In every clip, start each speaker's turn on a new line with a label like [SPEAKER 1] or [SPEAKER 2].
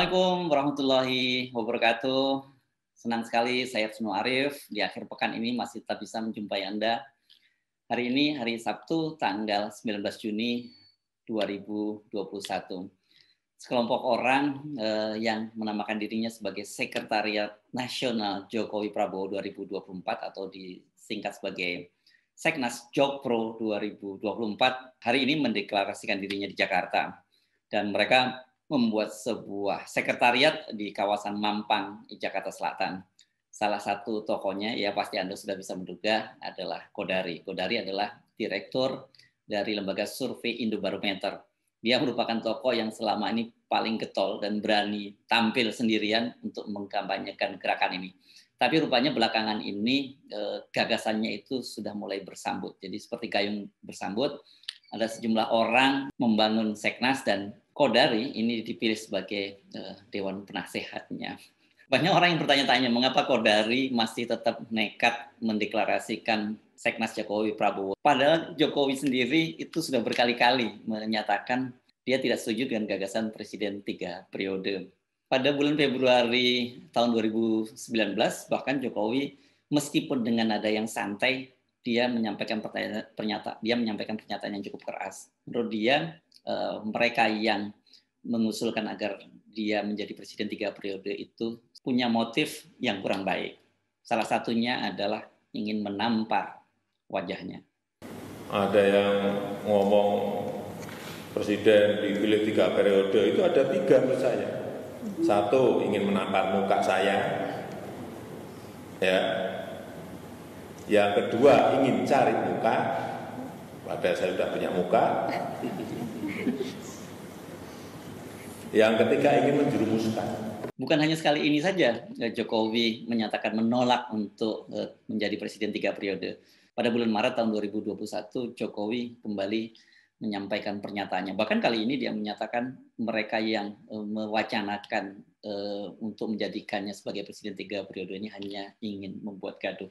[SPEAKER 1] Assalamualaikum warahmatullahi wabarakatuh. Senang sekali saya Sunu Arif. Di akhir pekan ini masih tetap bisa menjumpai Anda. Hari ini hari Sabtu tanggal 19 Juni 2021. Sekelompok orang eh, yang menamakan dirinya sebagai Sekretariat Nasional Jokowi Prabowo 2024 atau disingkat sebagai Seknas Jokpro 2024 hari ini mendeklarasikan dirinya di Jakarta. Dan mereka membuat sebuah sekretariat di kawasan Mampang, Jakarta Selatan. Salah satu tokonya, ya pasti Anda sudah bisa menduga, adalah Kodari. Kodari adalah direktur dari lembaga survei Indobarometer. Dia merupakan tokoh yang selama ini paling getol dan berani tampil sendirian untuk mengkampanyekan gerakan ini. Tapi rupanya belakangan ini eh, gagasannya itu sudah mulai bersambut. Jadi seperti gayung bersambut, ada sejumlah orang membangun seknas dan Kodari ini dipilih sebagai eh, dewan penasehatnya. Banyak orang yang bertanya-tanya mengapa Kodari masih tetap nekat mendeklarasikan Seknas Jokowi Prabowo. Padahal Jokowi sendiri itu sudah berkali-kali menyatakan dia tidak setuju dengan gagasan presiden tiga periode. Pada bulan Februari tahun 2019 bahkan Jokowi meskipun dengan nada yang santai dia menyampaikan pernyataan dia menyampaikan pernyataan yang cukup keras. Menurut dia Eh, mereka yang mengusulkan agar dia menjadi presiden tiga periode itu punya motif yang kurang baik. Salah satunya adalah ingin menampar wajahnya. Ada yang ngomong presiden dipilih tiga periode itu ada tiga menurut saya. Satu ingin menampar muka saya, ya. Yang kedua ingin cari muka Padahal saya sudah punya muka. Yang ketiga ingin menjerumuskan. Bukan hanya sekali ini saja eh, Jokowi menyatakan menolak untuk eh, menjadi presiden tiga periode. Pada bulan Maret tahun 2021 Jokowi kembali menyampaikan pernyataannya. Bahkan kali ini dia menyatakan mereka yang eh, mewacanakan untuk menjadikannya sebagai presiden tiga periode ini hanya ingin membuat gaduh.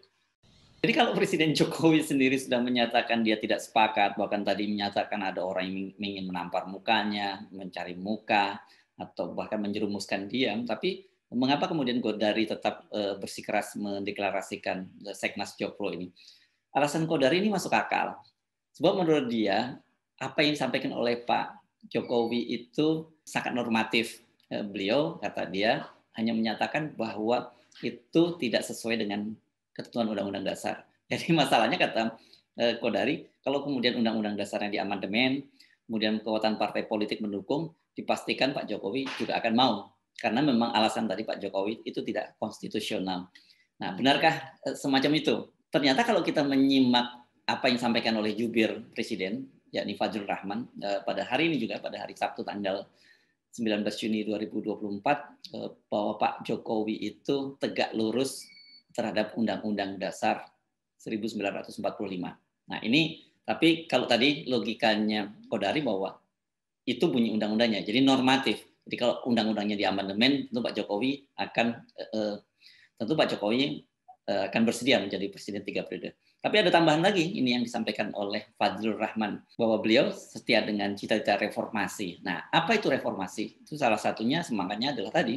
[SPEAKER 1] Jadi kalau Presiden Jokowi sendiri sudah menyatakan dia tidak sepakat, bahkan tadi menyatakan ada orang yang ingin menampar mukanya, mencari muka, atau bahkan menjerumuskan dia, tapi mengapa kemudian Godari tetap eh, bersikeras mendeklarasikan eh, Seknas Jokro ini? Alasan Godari ini masuk akal. Sebab menurut dia, apa yang disampaikan oleh Pak Jokowi itu sangat normatif. Eh, beliau, kata dia, hanya menyatakan bahwa itu tidak sesuai dengan ketentuan Undang-Undang Dasar. Jadi masalahnya kata eh, Kodari, kalau kemudian Undang-Undang Dasarnya diamandemen, kemudian kekuatan partai politik mendukung, dipastikan Pak Jokowi juga akan mau. Karena memang alasan tadi Pak Jokowi itu tidak konstitusional. Nah, benarkah eh, semacam itu? Ternyata kalau kita menyimak apa yang disampaikan oleh jubir Presiden, yakni Fajrul Rahman, eh, pada hari ini juga, pada hari Sabtu tanggal 19 Juni 2024, bahwa Pak Jokowi itu tegak lurus terhadap Undang-Undang Dasar 1945. Nah ini, tapi kalau tadi logikanya Kodari bahwa itu bunyi undang-undangnya, jadi normatif. Jadi kalau undang-undangnya di amandemen, tentu Pak Jokowi akan eh, eh, tentu Pak Jokowi eh, akan bersedia menjadi presiden tiga periode. Tapi ada tambahan lagi, ini yang disampaikan oleh Fadlur Rahman, bahwa beliau setia dengan cita-cita reformasi. Nah, apa itu reformasi? Itu salah satunya semangatnya adalah tadi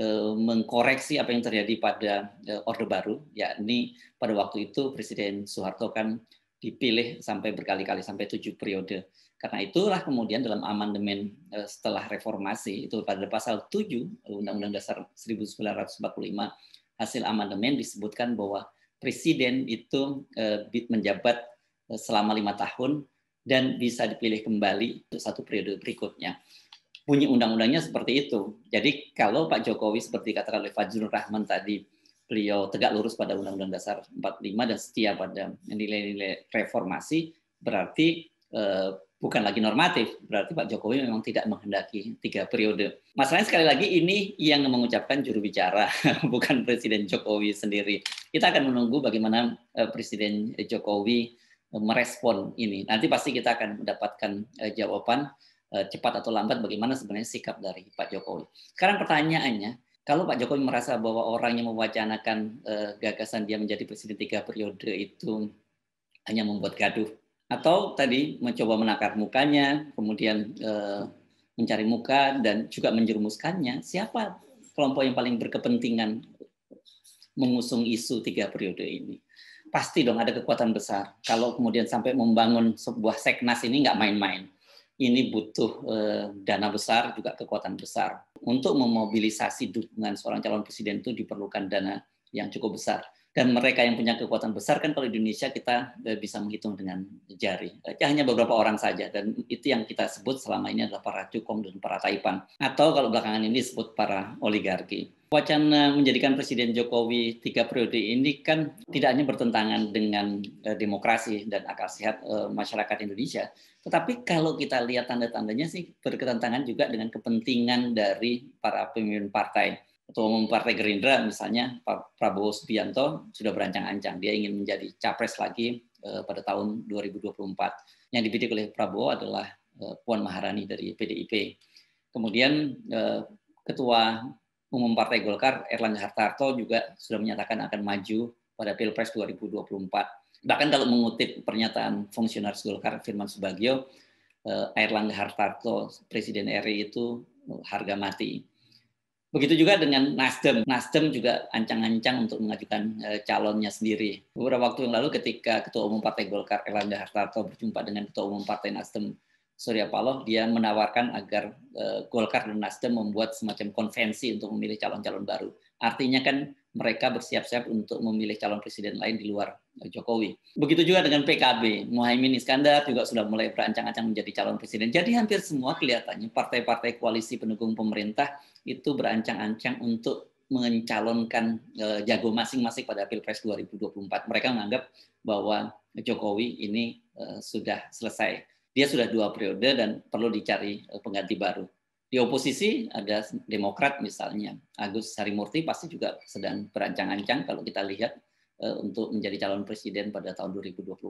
[SPEAKER 1] Eh, mengkoreksi apa yang terjadi pada eh, Orde Baru, yakni pada waktu itu Presiden Soeharto kan dipilih sampai berkali-kali sampai tujuh periode. Karena itulah kemudian dalam amandemen eh, setelah reformasi itu pada pasal 7 Undang-Undang Dasar 1945 hasil amandemen disebutkan bahwa presiden itu menjabat selama lima tahun dan bisa dipilih kembali untuk satu periode berikutnya bunyi undang-undangnya seperti itu. Jadi kalau Pak Jokowi seperti katakan oleh Fajrul Rahman tadi, beliau tegak lurus pada Undang-Undang Dasar 45 dan setia pada nilai-nilai reformasi, berarti eh, bukan lagi normatif. Berarti Pak Jokowi memang tidak menghendaki tiga periode. Masalahnya sekali lagi ini yang mengucapkan juru bicara, bukan Presiden Jokowi sendiri. Kita akan menunggu bagaimana eh, Presiden Jokowi eh, merespon ini. Nanti pasti kita akan mendapatkan eh, jawaban Eh, cepat atau lambat bagaimana sebenarnya sikap dari Pak Jokowi. Sekarang pertanyaannya, kalau Pak Jokowi merasa bahwa orang yang mewacanakan uh, gagasan dia menjadi presiden tiga periode itu hanya membuat gaduh, atau tadi mencoba menakar mukanya, kemudian uh, mencari muka dan juga menjerumuskannya, siapa kelompok yang paling berkepentingan mengusung isu tiga periode ini? Pasti dong ada kekuatan besar. Kalau kemudian sampai membangun sebuah seknas ini nggak main-main ini butuh eh, dana besar juga kekuatan besar. Untuk memobilisasi dukungan seorang calon presiden itu diperlukan dana yang cukup besar dan mereka yang punya kekuatan besar kan kalau di Indonesia kita eh, bisa menghitung dengan jari ya, hanya beberapa orang saja dan itu yang kita sebut selama ini adalah para cukong dan para taipan atau kalau belakangan ini disebut para oligarki wacana menjadikan Presiden Jokowi tiga periode ini kan tidak hanya bertentangan dengan eh, demokrasi dan akal sehat masyarakat Indonesia tetapi kalau kita lihat tanda-tandanya sih berketentangan juga dengan kepentingan dari para pemimpin partai Ketua Umum Partai Gerindra misalnya Pak Prabowo Subianto sudah berancang-ancang dia ingin menjadi capres lagi eh, pada tahun 2024. Yang dibidik oleh Prabowo adalah eh, Puan Maharani dari PDIP. Kemudian eh, Ketua Umum Partai Golkar Erlangga Hartarto juga sudah menyatakan akan maju pada Pilpres 2024. Bahkan kalau mengutip pernyataan fungsionaris Golkar Firman Subagio, Erlangga Hartarto presiden RI itu harga mati Begitu juga dengan Nasdem. Nasdem juga ancang-ancang untuk mengajukan eh, calonnya sendiri. Beberapa waktu yang lalu ketika Ketua Umum Partai Golkar Erlangga Hartarto berjumpa dengan Ketua Umum Partai Nasdem Surya Paloh, dia menawarkan agar eh, Golkar dan Nasdem membuat semacam konvensi untuk memilih calon-calon baru. Artinya kan mereka bersiap-siap untuk memilih calon presiden lain di luar eh, Jokowi. Begitu juga dengan PKB, Muhaimin Iskandar juga sudah mulai berancang-ancang menjadi calon presiden. Jadi hampir semua kelihatannya partai-partai koalisi pendukung pemerintah itu berancang-ancang untuk mencalonkan eh, jago masing-masing pada Pilpres 2024. Mereka menganggap bahwa Jokowi ini eh, sudah selesai. Dia sudah dua periode dan perlu dicari pengganti baru di oposisi ada Demokrat misalnya Agus Harimurti pasti juga sedang berancang-ancang kalau kita lihat eh, untuk menjadi calon presiden pada tahun 2024.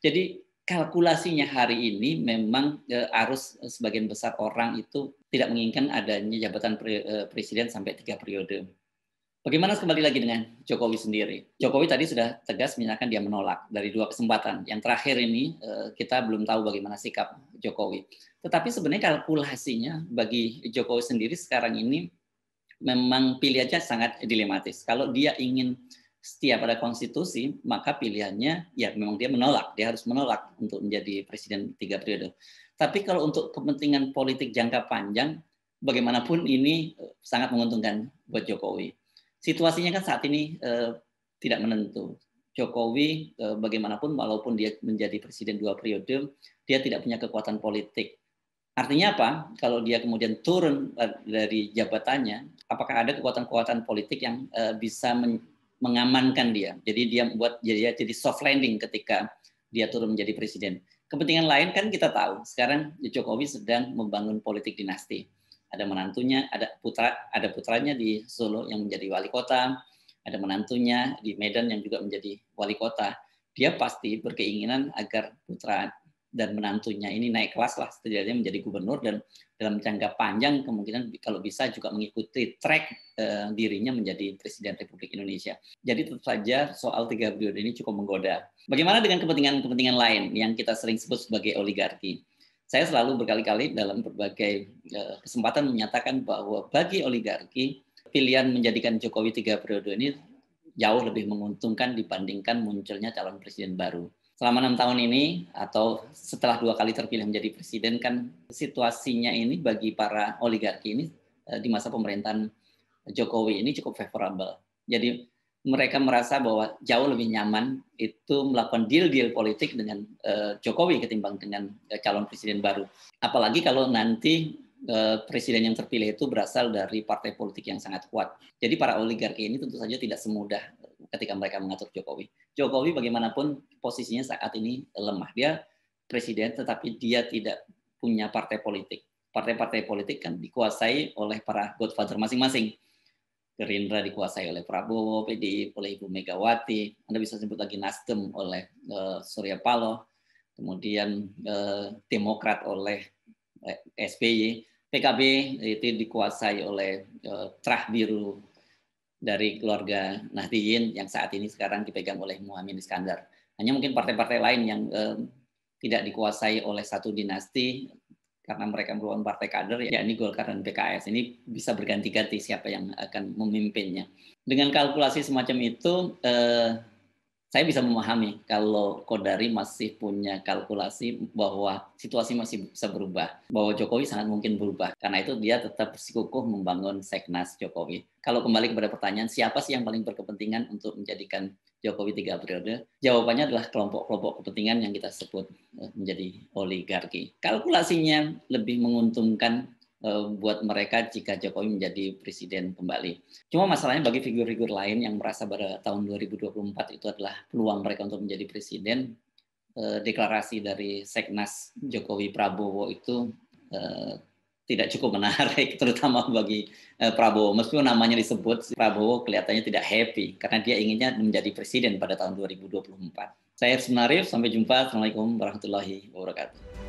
[SPEAKER 1] Jadi kalkulasinya hari ini memang eh, arus sebagian besar orang itu tidak menginginkan adanya jabatan eh, presiden sampai tiga periode. Bagaimana kembali lagi dengan Jokowi sendiri? Jokowi tadi sudah tegas menyatakan dia menolak dari dua kesempatan. Yang terakhir ini eh, kita belum tahu bagaimana sikap Jokowi. Tetapi sebenarnya kalkulasinya bagi Jokowi sendiri sekarang ini memang pilihannya sangat dilematis. Kalau dia ingin setia pada konstitusi, maka pilihannya ya memang dia menolak. Dia harus menolak untuk menjadi presiden tiga periode. Tapi kalau untuk kepentingan politik jangka panjang, bagaimanapun ini eh, sangat menguntungkan buat Jokowi situasinya kan saat ini eh, tidak menentu. Jokowi eh, bagaimanapun walaupun dia menjadi presiden dua periode, dia tidak punya kekuatan politik. Artinya apa? Kalau dia kemudian turun eh, dari jabatannya, apakah ada kekuatan-kekuatan politik yang eh, bisa men mengamankan dia? Jadi dia membuat jadi jadi soft landing ketika dia turun menjadi presiden. Kepentingan lain kan kita tahu sekarang Jokowi sedang membangun politik dinasti ada menantunya, ada putra, ada putranya di Solo yang menjadi wali kota, ada menantunya di Medan yang juga menjadi wali kota. Dia pasti berkeinginan agar putra dan menantunya ini naik kelas lah setidaknya menjadi gubernur dan dalam jangka panjang kemungkinan kalau bisa juga mengikuti track uh, dirinya menjadi presiden Republik Indonesia. Jadi tentu saja soal tiga periode ini cukup menggoda. Bagaimana dengan kepentingan-kepentingan lain yang kita sering sebut sebagai oligarki? saya selalu berkali-kali dalam berbagai eh, kesempatan menyatakan bahwa bagi oligarki pilihan menjadikan Jokowi tiga periode ini jauh lebih menguntungkan dibandingkan munculnya calon presiden baru. Selama enam tahun ini atau setelah dua kali terpilih menjadi presiden kan situasinya ini bagi para oligarki ini eh, di masa pemerintahan Jokowi ini cukup favorable. Jadi mereka merasa bahwa jauh lebih nyaman itu melakukan deal-deal politik dengan uh, Jokowi ketimbang dengan uh, calon presiden baru. Apalagi kalau nanti uh, presiden yang terpilih itu berasal dari partai politik yang sangat kuat. Jadi para oligarki ini tentu saja tidak semudah ketika mereka mengatur Jokowi. Jokowi bagaimanapun posisinya saat ini lemah. Dia presiden tetapi dia tidak punya partai politik. Partai-partai politik kan dikuasai oleh para godfather masing-masing Gerindra dikuasai oleh Prabowo, PDI oleh Ibu Megawati, Anda bisa sebut lagi Nasdem oleh uh, Surya Paloh, kemudian uh, Demokrat oleh uh, eh, SBY, PKB itu dikuasai oleh uh, Trah Biru dari keluarga Nahdiyin yang saat ini sekarang dipegang oleh Muhammad Iskandar. Hanya mungkin partai-partai lain yang uh, tidak dikuasai oleh satu dinasti karena mereka merupakan partai kader, ya ini Golkar dan PKS. Ini bisa berganti-ganti siapa yang akan memimpinnya. Dengan kalkulasi semacam itu, eh, saya bisa memahami kalau Kodari masih punya kalkulasi bahwa situasi masih bisa berubah, bahwa Jokowi sangat mungkin berubah. Karena itu dia tetap bersikukuh membangun seknas Jokowi. Kalau kembali kepada pertanyaan, siapa sih yang paling berkepentingan untuk menjadikan Jokowi tiga periode? Jawabannya adalah kelompok-kelompok kepentingan yang kita sebut eh, menjadi oligarki. Kalkulasinya lebih menguntungkan eh, buat mereka jika Jokowi menjadi presiden kembali. Cuma masalahnya bagi figur-figur lain yang merasa pada tahun 2024 itu adalah peluang mereka untuk menjadi presiden, eh, deklarasi dari Seknas Jokowi Prabowo itu tidak cukup menarik, terutama bagi eh, Prabowo. Meskipun namanya disebut, Prabowo kelihatannya tidak happy karena dia inginnya menjadi presiden pada tahun 2024. Saya Sunarif, sampai jumpa. Assalamualaikum warahmatullahi wabarakatuh.